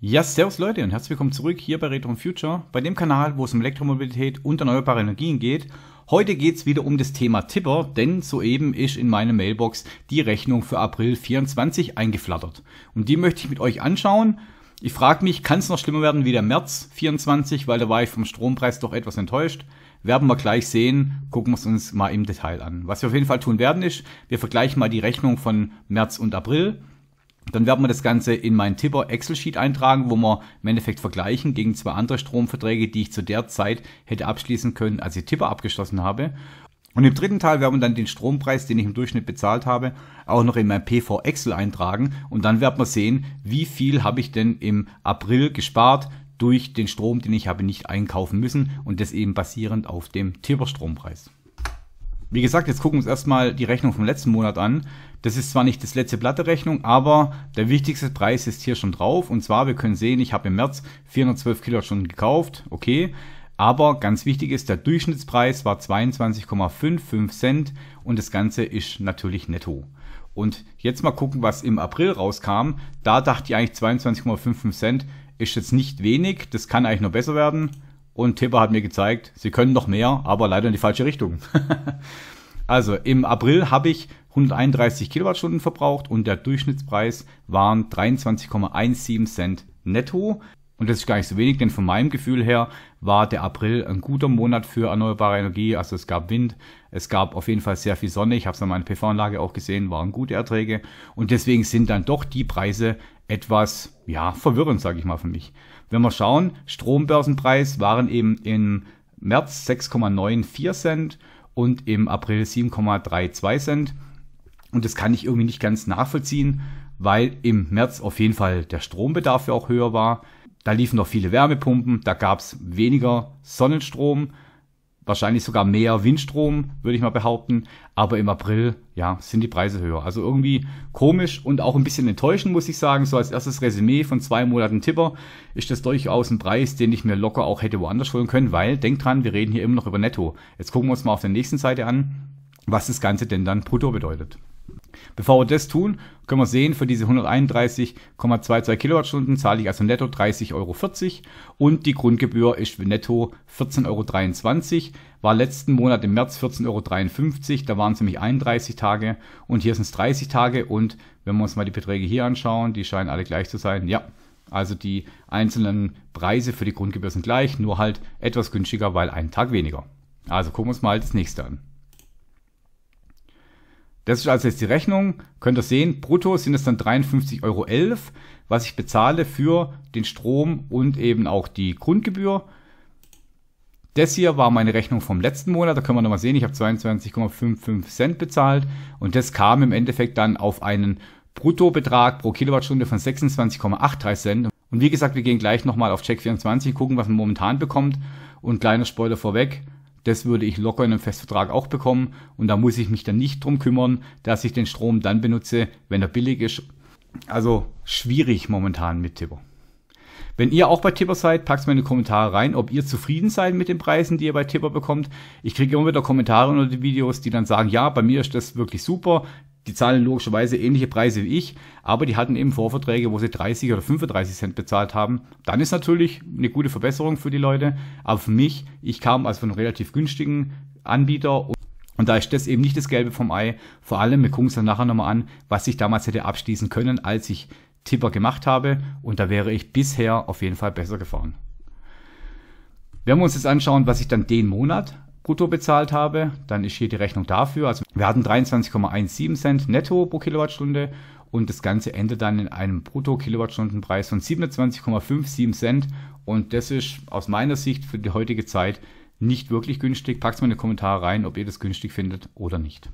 Ja, servus Leute und herzlich willkommen zurück hier bei Retro Future, bei dem Kanal, wo es um Elektromobilität und erneuerbare Energien geht. Heute geht's wieder um das Thema Tipper, denn soeben ist in meine Mailbox die Rechnung für April 24 eingeflattert. Und die möchte ich mit euch anschauen. Ich frage mich, kann es noch schlimmer werden wie der März 24, weil da war ich vom Strompreis doch etwas enttäuscht. Werden wir gleich sehen, gucken wir es uns mal im Detail an. Was wir auf jeden Fall tun werden ist, wir vergleichen mal die Rechnung von März und April dann werden wir das Ganze in mein Tipper Excel-Sheet eintragen, wo wir im Endeffekt vergleichen gegen zwei andere Stromverträge, die ich zu der Zeit hätte abschließen können, als ich Tipper abgeschlossen habe. Und im dritten Teil werden wir dann den Strompreis, den ich im Durchschnitt bezahlt habe, auch noch in mein PV Excel eintragen. Und dann werden wir sehen, wie viel habe ich denn im April gespart durch den Strom, den ich habe nicht einkaufen müssen. Und das eben basierend auf dem Tipper-Strompreis. Wie gesagt, jetzt gucken wir uns erstmal die Rechnung vom letzten Monat an. Das ist zwar nicht das letzte Blatt der Rechnung, aber der wichtigste Preis ist hier schon drauf. Und zwar, wir können sehen, ich habe im März 412 Kilowattstunden gekauft. Okay. Aber ganz wichtig ist, der Durchschnittspreis war 22,55 Cent und das Ganze ist natürlich netto. Und jetzt mal gucken, was im April rauskam. Da dachte ich eigentlich 22,55 Cent ist jetzt nicht wenig. Das kann eigentlich noch besser werden. Und Tipper hat mir gezeigt, sie können noch mehr, aber leider in die falsche Richtung. also im April habe ich 131 Kilowattstunden verbraucht und der Durchschnittspreis waren 23,17 Cent netto. Und das ist gar nicht so wenig, denn von meinem Gefühl her war der April ein guter Monat für erneuerbare Energie. Also es gab Wind, es gab auf jeden Fall sehr viel Sonne. Ich habe es an meiner PV-Anlage auch gesehen, waren gute Erträge. Und deswegen sind dann doch die Preise etwas, ja, verwirrend, sage ich mal für mich. Wenn wir schauen, Strombörsenpreis waren eben im März 6,94 Cent und im April 7,32 Cent. Und das kann ich irgendwie nicht ganz nachvollziehen, weil im März auf jeden Fall der Strombedarf ja auch höher war. Da liefen noch viele Wärmepumpen, da gab es weniger Sonnenstrom wahrscheinlich sogar mehr Windstrom, würde ich mal behaupten. Aber im April, ja, sind die Preise höher. Also irgendwie komisch und auch ein bisschen enttäuschend, muss ich sagen. So als erstes Resümee von zwei Monaten Tipper ist das durchaus ein Preis, den ich mir locker auch hätte woanders holen können, weil, denkt dran, wir reden hier immer noch über Netto. Jetzt gucken wir uns mal auf der nächsten Seite an, was das Ganze denn dann brutto bedeutet. Bevor wir das tun, können wir sehen, für diese 131,22 Kilowattstunden zahle ich also netto 30,40 Euro und die Grundgebühr ist netto 14,23 Euro. War letzten Monat im März 14,53 Euro, da waren es nämlich 31 Tage und hier sind es 30 Tage und wenn wir uns mal die Beträge hier anschauen, die scheinen alle gleich zu sein. Ja, also die einzelnen Preise für die Grundgebühr sind gleich, nur halt etwas günstiger, weil einen Tag weniger. Also gucken wir uns mal das nächste an. Das ist also jetzt die Rechnung. Könnt ihr sehen, brutto sind es dann 53,11 Euro, was ich bezahle für den Strom und eben auch die Grundgebühr. Das hier war meine Rechnung vom letzten Monat. Da können wir nochmal sehen, ich habe 22,55 Cent bezahlt. Und das kam im Endeffekt dann auf einen Bruttobetrag pro Kilowattstunde von 26,83 Cent. Und wie gesagt, wir gehen gleich nochmal auf Check24, gucken, was man momentan bekommt. Und kleiner Spoiler vorweg, das würde ich locker in einem Festvertrag auch bekommen und da muss ich mich dann nicht drum kümmern, dass ich den Strom dann benutze, wenn er billig ist. Also schwierig momentan mit Tipper. Wenn ihr auch bei Tipper seid, packt mir in die Kommentare rein, ob ihr zufrieden seid mit den Preisen, die ihr bei Tipper bekommt. Ich kriege immer wieder Kommentare unter den Videos, die dann sagen, ja, bei mir ist das wirklich super, die zahlen logischerweise ähnliche Preise wie ich, aber die hatten eben Vorverträge, wo sie 30 oder 35 Cent bezahlt haben. Dann ist natürlich eine gute Verbesserung für die Leute, aber für mich, ich kam also von einem relativ günstigen Anbieter und da ist das eben nicht das Gelbe vom Ei. Vor allem, wir gucken uns dann nachher nochmal an, was ich damals hätte abschließen können, als ich Tipper gemacht habe. Und da wäre ich bisher auf jeden Fall besser gefahren. Wenn wir uns jetzt anschauen, was ich dann den Monat brutto bezahlt habe. Dann ist hier die Rechnung dafür. Also wir hatten 23,17 Cent netto pro Kilowattstunde und das Ganze endet dann in einem Brutto-Kilowattstundenpreis von 27,57 Cent. Und das ist aus meiner Sicht für die heutige Zeit nicht wirklich günstig. Packt es mal in die Kommentare rein, ob ihr das günstig findet oder nicht.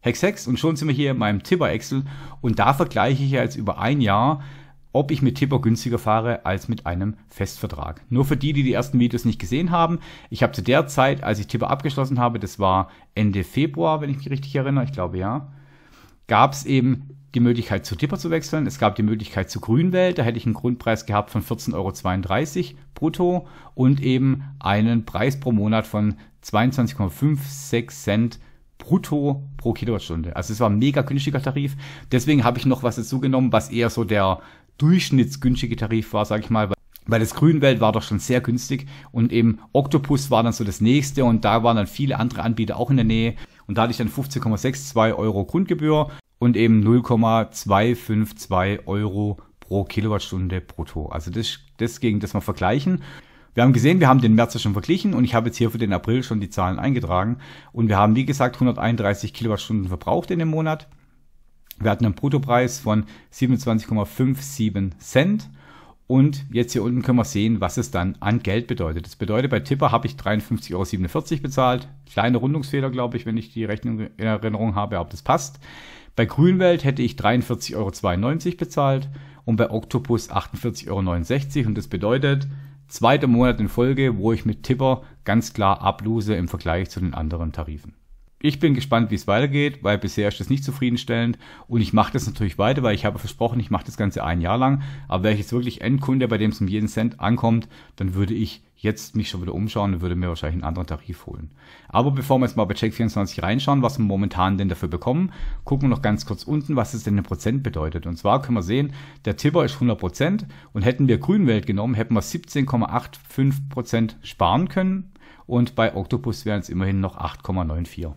Hex Hex und schon sind wir hier in meinem Tipper Excel und da vergleiche ich jetzt über ein Jahr ob ich mit Tipper günstiger fahre als mit einem Festvertrag. Nur für die, die die ersten Videos nicht gesehen haben, ich habe zu der Zeit, als ich Tipper abgeschlossen habe, das war Ende Februar, wenn ich mich richtig erinnere, ich glaube ja, gab es eben die Möglichkeit zu Tipper zu wechseln, es gab die Möglichkeit zu Grünwelt, da hätte ich einen Grundpreis gehabt von 14,32 Euro brutto und eben einen Preis pro Monat von 22,56 Cent brutto pro Kilowattstunde. Also es war ein mega günstiger Tarif. Deswegen habe ich noch was dazu genommen, was eher so der durchschnittsgünstige Tarif war, sag ich mal, weil das Grünwelt war doch schon sehr günstig und eben Octopus war dann so das nächste und da waren dann viele andere Anbieter auch in der Nähe und da hatte ich dann 15,62 Euro Grundgebühr und eben 0,252 Euro pro Kilowattstunde brutto. Also das, das gegen das mal vergleichen. Wir haben gesehen, wir haben den März schon verglichen und ich habe jetzt hier für den April schon die Zahlen eingetragen und wir haben wie gesagt 131 Kilowattstunden verbraucht in dem Monat. Wir hatten einen Bruttopreis von 27,57 Cent. Und jetzt hier unten können wir sehen, was es dann an Geld bedeutet. Das bedeutet, bei Tipper habe ich 53,47 Euro bezahlt. Kleine Rundungsfehler, glaube ich, wenn ich die Rechnung in Erinnerung habe, ob das passt. Bei Grünwelt hätte ich 43,92 Euro bezahlt und bei Octopus 48,69 Euro. Und das bedeutet, zweiter Monat in Folge, wo ich mit Tipper ganz klar ablose im Vergleich zu den anderen Tarifen ich bin gespannt, wie es weitergeht, weil bisher ist das nicht zufriedenstellend. Und ich mache das natürlich weiter, weil ich habe versprochen, ich mache das Ganze ein Jahr lang. Aber wäre ich jetzt wirklich Endkunde, bei dem es um jeden Cent ankommt, dann würde ich jetzt mich schon wieder umschauen und würde mir wahrscheinlich einen anderen Tarif holen. Aber bevor wir jetzt mal bei Check24 reinschauen, was wir momentan denn dafür bekommen, gucken wir noch ganz kurz unten, was es denn in Prozent bedeutet. Und zwar können wir sehen, der Tipper ist 100 Prozent und hätten wir Grünwelt genommen, hätten wir 17,85 Prozent sparen können und bei Octopus wären es immerhin noch 8,94.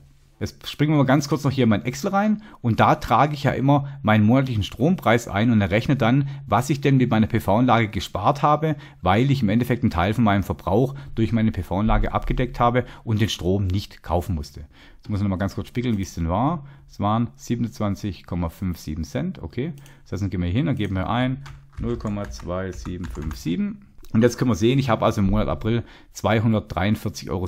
Jetzt springen wir mal ganz kurz noch hier in mein Excel rein und da trage ich ja immer meinen monatlichen Strompreis ein und errechne dann, was ich denn mit meiner PV-Anlage gespart habe, weil ich im Endeffekt einen Teil von meinem Verbrauch durch meine PV-Anlage abgedeckt habe und den Strom nicht kaufen musste. Jetzt muss ich nochmal ganz kurz spiegeln, wie es denn war. Es waren 27,57 Cent, okay. Das heißt, dann gehen wir hier hin, und geben wir ein 0,2757. Und jetzt können wir sehen, ich habe also im Monat April 243,87 Euro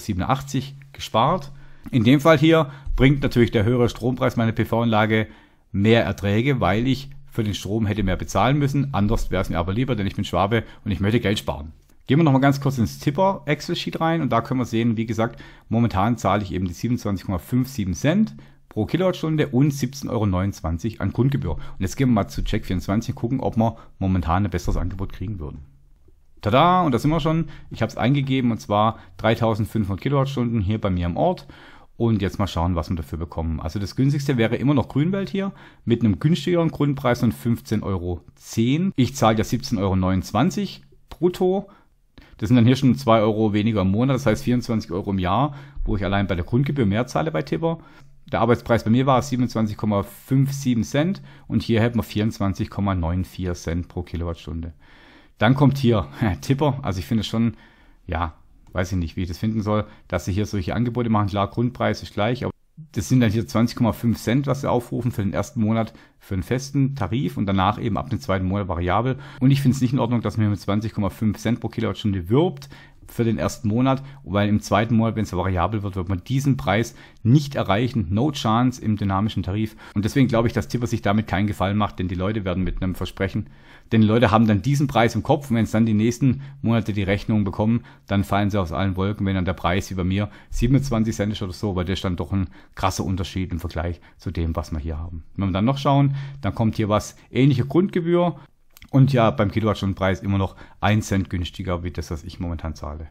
gespart. In dem Fall hier bringt natürlich der höhere Strompreis meiner PV-Anlage mehr Erträge, weil ich für den Strom hätte mehr bezahlen müssen. Anders wäre es mir aber lieber, denn ich bin Schwabe und ich möchte Geld sparen. Gehen wir nochmal ganz kurz ins Tipper Excel-Sheet rein und da können wir sehen, wie gesagt, momentan zahle ich eben die 27,57 Cent pro Kilowattstunde und 17,29 Euro an Grundgebühr. Und jetzt gehen wir mal zu Check24 und gucken, ob wir momentan ein besseres Angebot kriegen würden. Tada, und da sind wir schon. Ich habe es eingegeben und zwar 3500 Kilowattstunden hier bei mir im Ort und jetzt mal schauen, was wir dafür bekommen. Also das günstigste wäre immer noch Grünwelt hier mit einem günstigeren Grundpreis von 15,10 Euro. Ich zahle ja 17,29 Euro brutto. Das sind dann hier schon 2 Euro weniger im Monat, das heißt 24 Euro im Jahr, wo ich allein bei der Grundgebühr mehr zahle bei Tipper. Der Arbeitspreis bei mir war 27,57 Cent und hier hätten wir 24,94 Cent pro Kilowattstunde. Dann kommt hier Tipper, also ich finde es schon, ja, weiß ich nicht, wie ich das finden soll, dass sie hier solche Angebote machen. Klar, Grundpreis ist gleich, aber das sind dann hier 20,5 Cent, was sie aufrufen für den ersten Monat für einen festen Tarif und danach eben ab dem zweiten Monat variabel. Und ich finde es nicht in Ordnung, dass man hier mit 20,5 Cent pro Kilowattstunde wirbt für den ersten Monat, weil im zweiten Monat, wenn es variabel wird, wird man diesen Preis nicht erreichen. No chance im dynamischen Tarif. Und deswegen glaube ich, dass Tipper sich damit keinen Gefallen macht, denn die Leute werden mit einem Versprechen, denn die Leute haben dann diesen Preis im Kopf und wenn es dann die nächsten Monate die Rechnung bekommen, dann fallen sie aus allen Wolken, wenn dann der Preis wie bei mir 27 Cent ist oder so, weil das ist dann doch ein krasser Unterschied im Vergleich zu dem, was wir hier haben. Wenn wir dann noch schauen, dann kommt hier was ähnliche Grundgebühr und ja, beim Kilowattstundenpreis immer noch 1 Cent günstiger, wie das, was ich momentan zahle.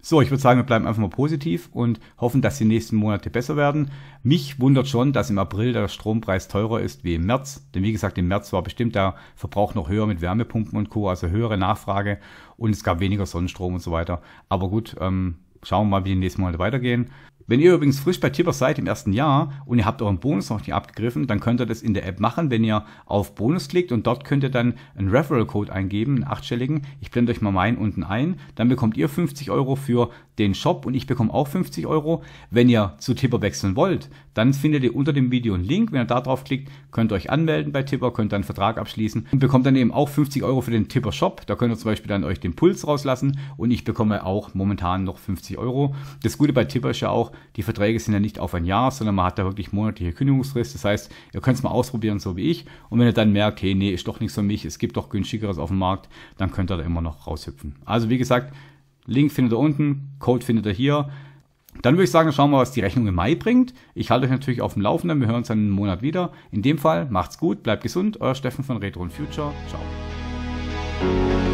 So, ich würde sagen, wir bleiben einfach mal positiv und hoffen, dass die nächsten Monate besser werden. Mich wundert schon, dass im April der Strompreis teurer ist wie im März. Denn wie gesagt, im März war bestimmt der Verbrauch noch höher mit Wärmepumpen und Co., also höhere Nachfrage und es gab weniger Sonnenstrom und so weiter. Aber gut, ähm, schauen wir mal, wie die nächsten Monate weitergehen. Wenn ihr übrigens frisch bei Tipper seid im ersten Jahr und ihr habt euren Bonus noch nicht abgegriffen, dann könnt ihr das in der App machen, wenn ihr auf Bonus klickt und dort könnt ihr dann einen Referral-Code eingeben, einen achtstelligen. Ich blende euch mal meinen unten ein. Dann bekommt ihr 50 Euro für den Shop und ich bekomme auch 50 Euro. Wenn ihr zu Tipper wechseln wollt, dann findet ihr unter dem Video einen Link. Wenn ihr da drauf klickt, könnt ihr euch anmelden bei Tipper, könnt dann einen Vertrag abschließen und bekommt dann eben auch 50 Euro für den Tipper Shop. Da könnt ihr zum Beispiel dann euch den Puls rauslassen und ich bekomme auch momentan noch 50 Euro. Das Gute bei Tipper ist ja auch, die Verträge sind ja nicht auf ein Jahr, sondern man hat da wirklich monatliche Kündigungsfrist. Das heißt, ihr könnt es mal ausprobieren, so wie ich. Und wenn ihr dann merkt, hey, nee, ist doch nichts für mich, es gibt doch günstigeres auf dem Markt, dann könnt ihr da immer noch raushüpfen. Also wie gesagt, Link findet ihr unten, Code findet ihr hier. Dann würde ich sagen, schauen wir, was die Rechnung im Mai bringt. Ich halte euch natürlich auf dem Laufenden. Wir hören uns dann einen Monat wieder. In dem Fall, macht's gut, bleibt gesund. Euer Steffen von Retro Future. Ciao.